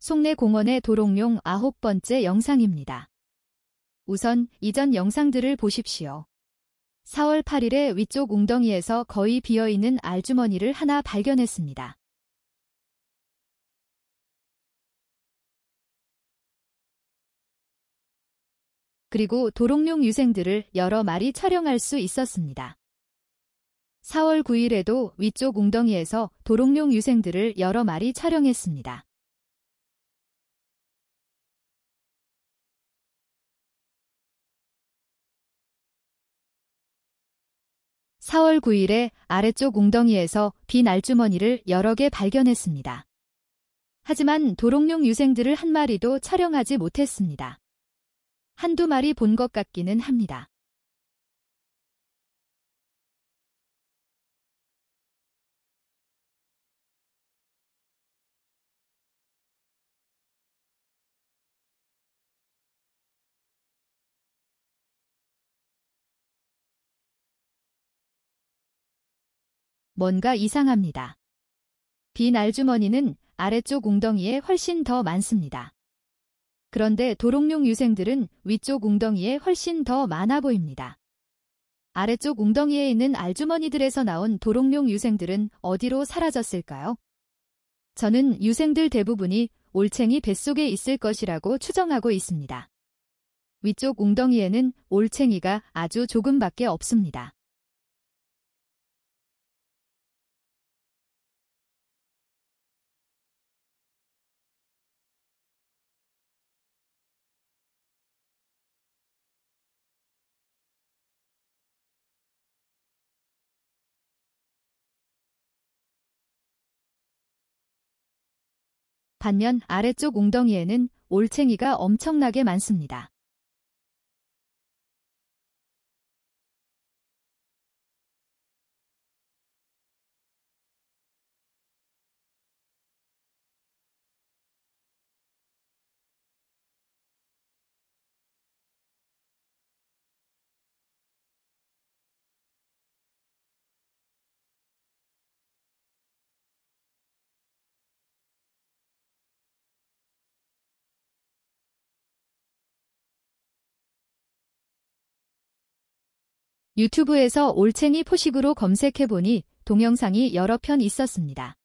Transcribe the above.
송내 공원의 도롱뇽 아홉 번째 영상입니다. 우선 이전 영상들을 보십시오. 4월 8일에 위쪽 웅덩이에서 거의 비어있는 알주머니를 하나 발견했습니다. 그리고 도롱뇽 유생들을 여러 마리 촬영할 수 있었습니다. 4월 9일에도 위쪽 웅덩이에서 도롱뇽 유생들을 여러 마리 촬영했습니다. 4월 9일에 아래쪽 웅덩이에서 빈 알주머니를 여러 개 발견했습니다. 하지만 도롱뇽 유생들을 한 마리도 촬영하지 못했습니다. 한두 마리 본 것 같기는 합니다. 뭔가 이상합니다. 빈 알주머니는 아래쪽 웅덩이에 훨씬 더 많습니다. 그런데 도롱뇽 유생들은 위쪽 웅덩이에 훨씬 더 많아 보입니다. 아래쪽 웅덩이에 있는 알주머니들에서 나온 도롱뇽 유생들은 어디로 사라졌을까요? 저는 유생들 대부분이 올챙이 뱃속에 있을 것이라고 추정하고 있습니다. 위쪽 웅덩이에는 올챙이가 아주 조금밖에 없습니다. 반면 아래쪽 웅덩이에는 올챙이가 엄청나게 많습니다. 유튜브에서 올챙이 포식으로 검색해보니 동영상이 여러 편 있었습니다.